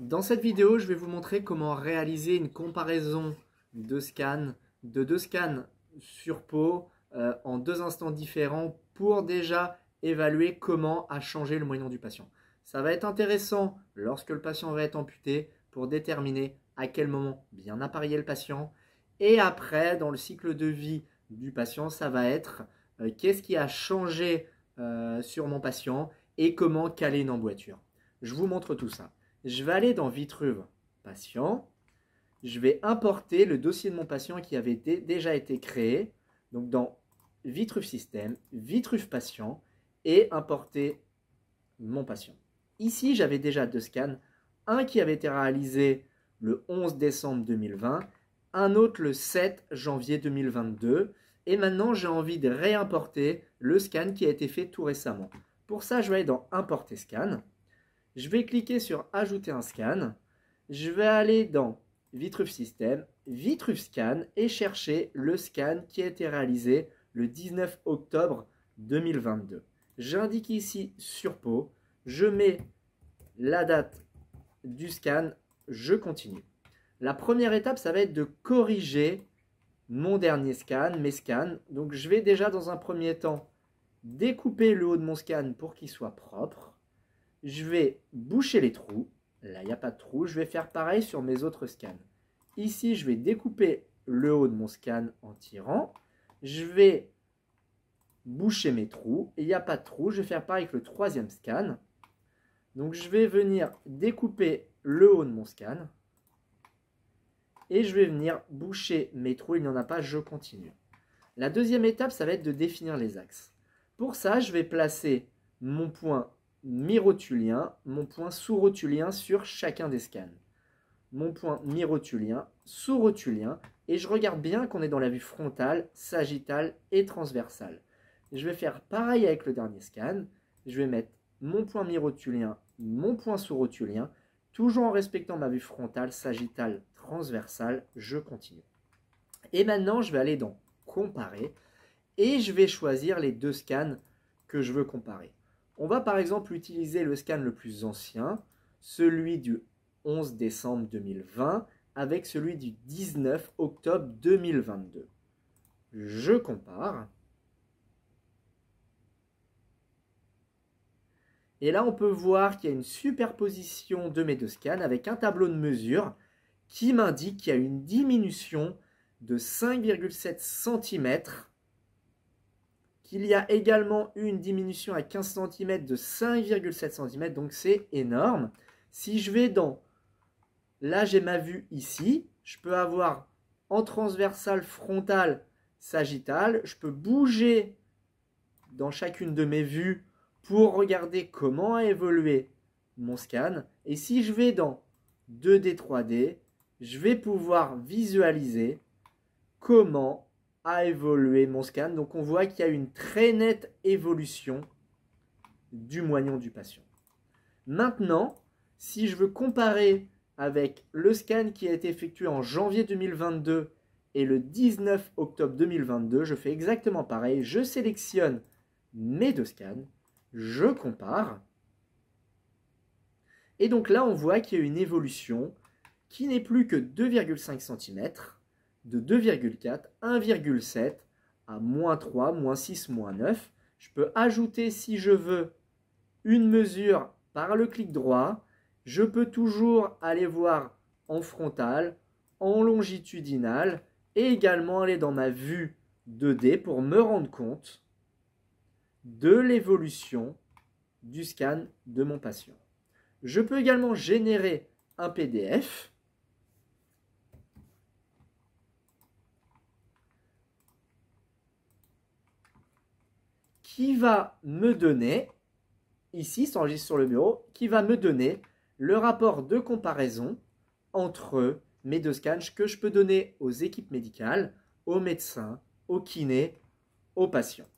Dans cette vidéo, je vais vous montrer comment réaliser une comparaison de scans, de deux scans sur peau euh, en deux instants différents pour déjà évaluer comment a changé le moyen du patient. Ça va être intéressant lorsque le patient va être amputé pour déterminer à quel moment bien apparier le patient. Et après, dans le cycle de vie du patient, ça va être euh, qu'est-ce qui a changé euh, sur mon patient et comment caler une emboîture. Je vous montre tout ça. Je vais aller dans Vitruve, patient. Je vais importer le dossier de mon patient qui avait déjà été créé. Donc dans Vitruve système, Vitruve Patient et importer mon patient. Ici, j'avais déjà deux scans. Un qui avait été réalisé le 11 décembre 2020, un autre le 7 janvier 2022. Et maintenant, j'ai envie de réimporter le scan qui a été fait tout récemment. Pour ça, je vais aller dans Importer scan. Je vais cliquer sur Ajouter un scan. Je vais aller dans Vitruve System, Vitruve Scan et chercher le scan qui a été réalisé le 19 octobre 2022. J'indique ici Sur peau Je mets la date du scan. Je continue. La première étape, ça va être de corriger mon dernier scan, mes scans. Donc je vais déjà dans un premier temps découper le haut de mon scan pour qu'il soit propre. Je vais boucher les trous. Là, il n'y a pas de trou. Je vais faire pareil sur mes autres scans. Ici, je vais découper le haut de mon scan en tirant. Je vais boucher mes trous. Il n'y a pas de trou. Je vais faire pareil avec le troisième scan. Donc, je vais venir découper le haut de mon scan. Et je vais venir boucher mes trous. Il n'y en a pas. Je continue. La deuxième étape, ça va être de définir les axes. Pour ça, je vais placer mon point mirotulien, mon point sous-rotulien sur chacun des scans. Mon point mirotulien, sous-rotulien, et je regarde bien qu'on est dans la vue frontale, sagittale et transversale. Je vais faire pareil avec le dernier scan. Je vais mettre mon point mirotulien, mon point sous-rotulien, toujours en respectant ma vue frontale, sagittale, transversale, je continue. Et maintenant, je vais aller dans comparer et je vais choisir les deux scans que je veux comparer. On va par exemple utiliser le scan le plus ancien, celui du 11 décembre 2020, avec celui du 19 octobre 2022. Je compare. Et là, on peut voir qu'il y a une superposition de mes deux scans avec un tableau de mesure qui m'indique qu'il y a une diminution de 5,7 cm il y a également eu une diminution à 15 cm de 5,7 cm, donc c'est énorme. Si je vais dans, là j'ai ma vue ici, je peux avoir en transversal, frontal, sagittal, je peux bouger dans chacune de mes vues pour regarder comment a évolué mon scan. Et si je vais dans 2D, 3D, je vais pouvoir visualiser comment a évolué mon scan. Donc on voit qu'il y a une très nette évolution du moignon du patient. Maintenant, si je veux comparer avec le scan qui a été effectué en janvier 2022 et le 19 octobre 2022, je fais exactement pareil. Je sélectionne mes deux scans, je compare. Et donc là, on voit qu'il y a une évolution qui n'est plus que 2,5 cm de 2,4, 1,7 à moins 3, moins 6, moins 9. Je peux ajouter, si je veux, une mesure par le clic droit. Je peux toujours aller voir en frontal, en longitudinal et également aller dans ma vue 2D pour me rendre compte de l'évolution du scan de mon patient. Je peux également générer un PDF qui va me donner, ici s'enregistre sur le bureau, qui va me donner le rapport de comparaison entre mes deux scans que je peux donner aux équipes médicales, aux médecins, aux kinés, aux patients.